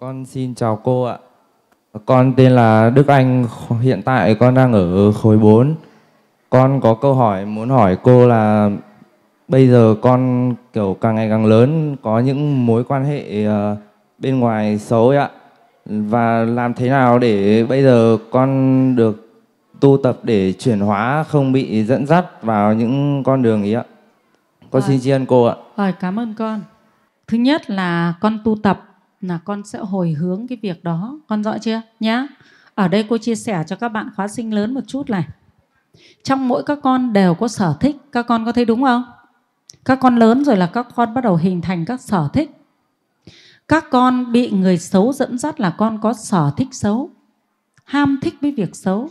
Con xin chào cô ạ. Con tên là Đức Anh, hiện tại con đang ở khối 4. Con có câu hỏi muốn hỏi cô là bây giờ con kiểu càng ngày càng lớn có những mối quan hệ ờ, bên ngoài xấu ấy ạ. Và làm thế nào để bây giờ con được tu tập để chuyển hóa không bị dẫn dắt vào những con đường ấy ạ. Con rồi. xin tri ân cô ạ. Rồi, cảm ơn con. Thứ nhất là con tu tập là con sẽ hồi hướng cái việc đó con rõ chưa nhá ở đây cô chia sẻ cho các bạn khóa sinh lớn một chút này trong mỗi các con đều có sở thích các con có thấy đúng không các con lớn rồi là các con bắt đầu hình thành các sở thích các con bị người xấu dẫn dắt là con có sở thích xấu ham thích với việc xấu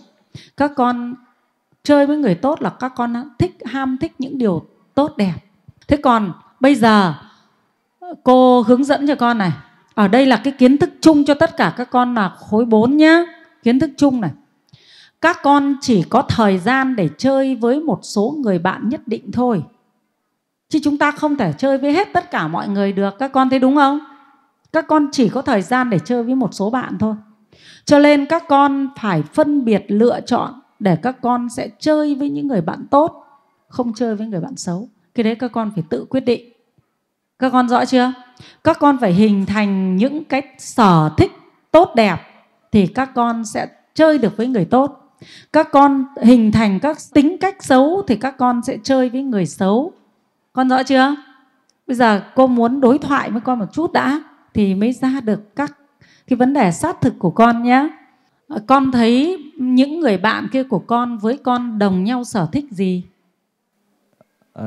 các con chơi với người tốt là các con thích ham thích những điều tốt đẹp thế còn bây giờ cô hướng dẫn cho con này ở đây là cái kiến thức chung cho tất cả các con là khối 4 nhá. Kiến thức chung này. Các con chỉ có thời gian để chơi với một số người bạn nhất định thôi. Chứ chúng ta không thể chơi với hết tất cả mọi người được. Các con thấy đúng không? Các con chỉ có thời gian để chơi với một số bạn thôi. Cho nên các con phải phân biệt lựa chọn để các con sẽ chơi với những người bạn tốt, không chơi với người bạn xấu. Cái đấy các con phải tự quyết định các con rõ chưa các con phải hình thành những cái sở thích tốt đẹp thì các con sẽ chơi được với người tốt các con hình thành các tính cách xấu thì các con sẽ chơi với người xấu con rõ chưa bây giờ cô muốn đối thoại với con một chút đã thì mới ra được các cái vấn đề sát thực của con nhé con thấy những người bạn kia của con với con đồng nhau sở thích gì à,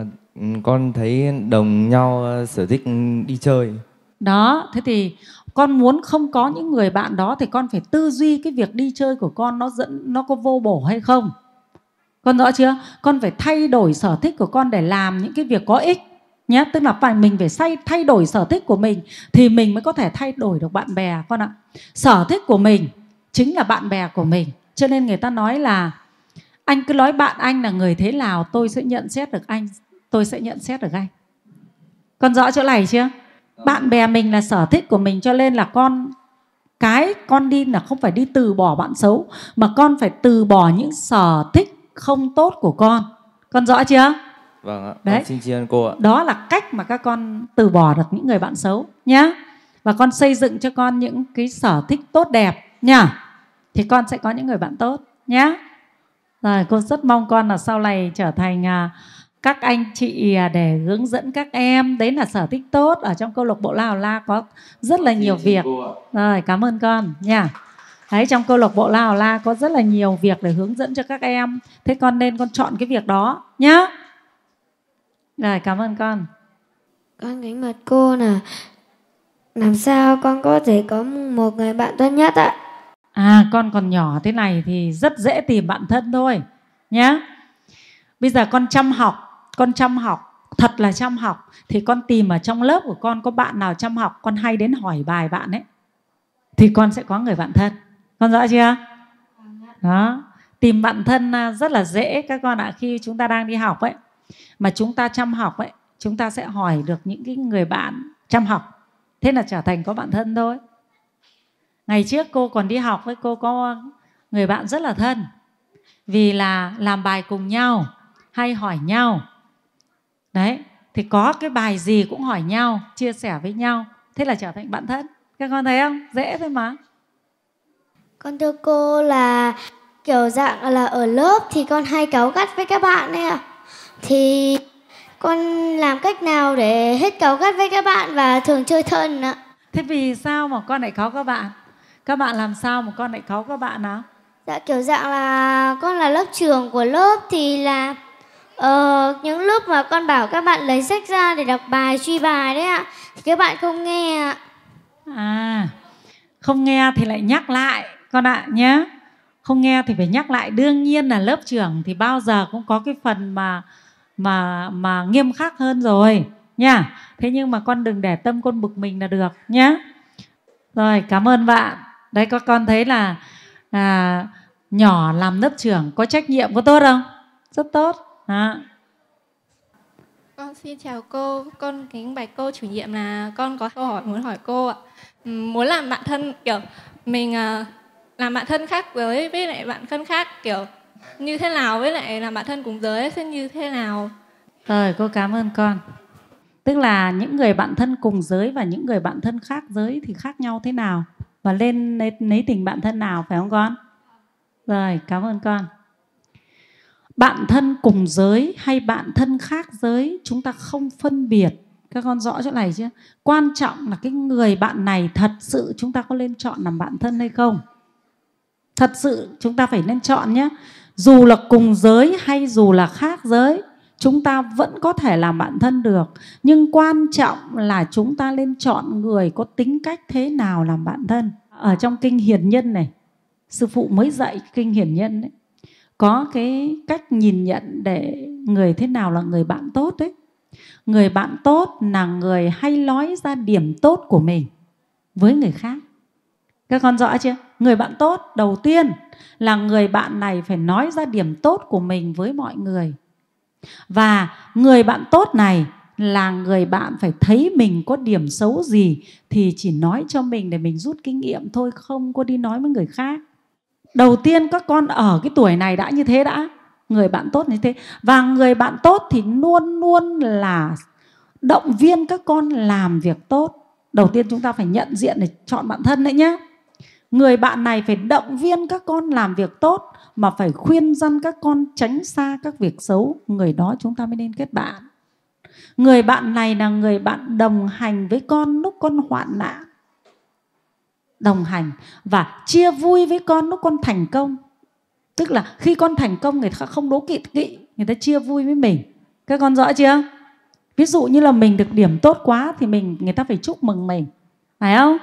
con thấy đồng nhau ờ, sở thích đi chơi đó thế thì con muốn không có những người bạn đó thì con phải tư duy cái việc đi chơi của con nó dẫn nó có vô bổ hay không con rõ chưa con phải thay đổi sở thích của con để làm những cái việc có ích nhé tức là phải mình phải say thay đổi sở thích của mình thì mình mới có thể thay đổi được bạn bè con ạ sở thích của mình chính là bạn bè của mình cho nên người ta nói là anh cứ nói bạn anh là người thế nào tôi sẽ nhận xét được anh tôi sẽ nhận xét được ngay con rõ chỗ này chưa bạn bè mình là sở thích của mình cho nên là con cái con đi là không phải đi từ bỏ bạn xấu mà con phải từ bỏ những sở thích không tốt của con con rõ chưa vâng ạ đấy xin tri ân cô ạ đó là cách mà các con từ bỏ được những người bạn xấu nhá và con xây dựng cho con những cái sở thích tốt đẹp nhá thì con sẽ có những người bạn tốt nhá rồi cô rất mong con là sau này trở thành à, các anh chị à, để hướng dẫn các em đấy là sở thích tốt ở trong câu lạc bộ lao la có rất là nhiều việc rồi cảm ơn con nha đấy trong câu lạc bộ lao la có rất là nhiều việc để hướng dẫn cho các em thế con nên con chọn cái việc đó nhá rồi cảm ơn con con kính mật cô là làm sao con có thể có một người bạn tốt nhất ạ à con còn nhỏ thế này thì rất dễ tìm bạn thân thôi nhá bây giờ con chăm học con chăm học thật là chăm học thì con tìm ở trong lớp của con có bạn nào chăm học con hay đến hỏi bài bạn ấy thì con sẽ có người bạn thân con rõ chưa đó tìm bạn thân à, rất là dễ các con ạ à. khi chúng ta đang đi học ấy mà chúng ta chăm học ấy chúng ta sẽ hỏi được những cái người bạn chăm học thế là trở thành có bạn thân thôi ngày trước cô còn đi học với cô có người bạn rất là thân vì là làm bài cùng nhau hay hỏi nhau đấy thì có cái bài gì cũng hỏi nhau chia sẻ với nhau thế là trở thành bạn thân các con thấy không dễ thôi mà con thưa cô là kiểu dạng là ở lớp thì con hay cáu gắt với các bạn ấy ạ thì con làm cách nào để hết cáu gắt với các bạn và thường chơi thân ạ thế vì sao mà con lại cáu các bạn các bạn làm sao mà con lại cáu các bạn nào dạ kiểu dạng là con là lớp trưởng của lớp thì là Ờ, những lúc mà con bảo các bạn lấy sách ra để đọc bài, truy bài đấy ạ thì Các bạn không nghe ạ À, không nghe thì lại nhắc lại con ạ nhé Không nghe thì phải nhắc lại Đương nhiên là lớp trưởng thì bao giờ cũng có cái phần mà mà mà nghiêm khắc hơn rồi nha Thế nhưng mà con đừng để tâm con bực mình là được nhé Rồi, cảm ơn bạn Đấy, các con thấy là à, nhỏ làm lớp trưởng có trách nhiệm có tốt không? Rất tốt đó. Con xin chào cô, con kính bạch cô chủ nhiệm là con có câu hỏi muốn hỏi cô ạ. Ừ, muốn làm bạn thân kiểu mình à, làm bạn thân khác với với lại bạn thân khác kiểu như thế nào với lại làm bạn thân cùng giới sẽ như thế nào? Rồi cô cảm ơn con. Tức là những người bạn thân cùng giới và những người bạn thân khác giới thì khác nhau thế nào? Và lên lấy, lấy tình bạn thân nào phải không con? Rồi, cảm ơn con bạn thân cùng giới hay bạn thân khác giới chúng ta không phân biệt các con rõ chỗ này chưa quan trọng là cái người bạn này thật sự chúng ta có nên chọn làm bạn thân hay không thật sự chúng ta phải nên chọn nhé dù là cùng giới hay dù là khác giới chúng ta vẫn có thể làm bạn thân được nhưng quan trọng là chúng ta nên chọn người có tính cách thế nào làm bạn thân ở trong kinh hiền nhân này sư phụ mới dạy kinh hiền nhân đấy có cái cách nhìn nhận để người thế nào là người bạn tốt đấy người bạn tốt là người hay nói ra điểm tốt của mình với người khác các con rõ chưa người bạn tốt đầu tiên là người bạn này phải nói ra điểm tốt của mình với mọi người và người bạn tốt này là người bạn phải thấy mình có điểm xấu gì thì chỉ nói cho mình để mình rút kinh nghiệm thôi không có đi nói với người khác đầu tiên các con ở cái tuổi này đã như thế đã người bạn tốt như thế và người bạn tốt thì luôn luôn là động viên các con làm việc tốt đầu tiên chúng ta phải nhận diện để chọn bạn thân đấy nhé người bạn này phải động viên các con làm việc tốt mà phải khuyên dân các con tránh xa các việc xấu người đó chúng ta mới nên kết bạn người bạn này là người bạn đồng hành với con lúc con hoạn nạn đồng hành và chia vui với con lúc con thành công tức là khi con thành công người ta không đố kỵ kỵ người ta chia vui với mình các con rõ chưa ví dụ như là mình được điểm tốt quá thì mình người ta phải chúc mừng mình phải không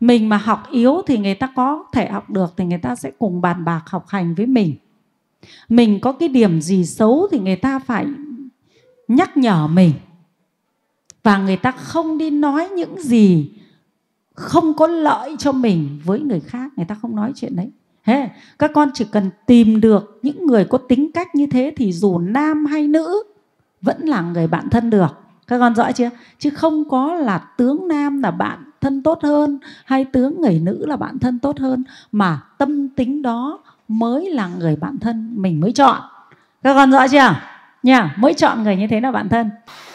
mình mà học yếu thì người ta có thể học được thì người ta sẽ cùng bàn bạc học hành với mình mình có cái điểm gì xấu thì người ta phải nhắc nhở mình và người ta không đi nói những gì không có lợi cho mình với người khác người ta không nói chuyện đấy Thế, các con chỉ cần tìm được những người có tính cách như thế thì dù nam hay nữ vẫn là người bạn thân được các con rõ chưa chứ không có là tướng nam là bạn thân tốt hơn hay tướng người nữ là bạn thân tốt hơn mà tâm tính đó mới là người bạn thân mình mới chọn các con rõ chưa nha mới chọn người như thế là bạn thân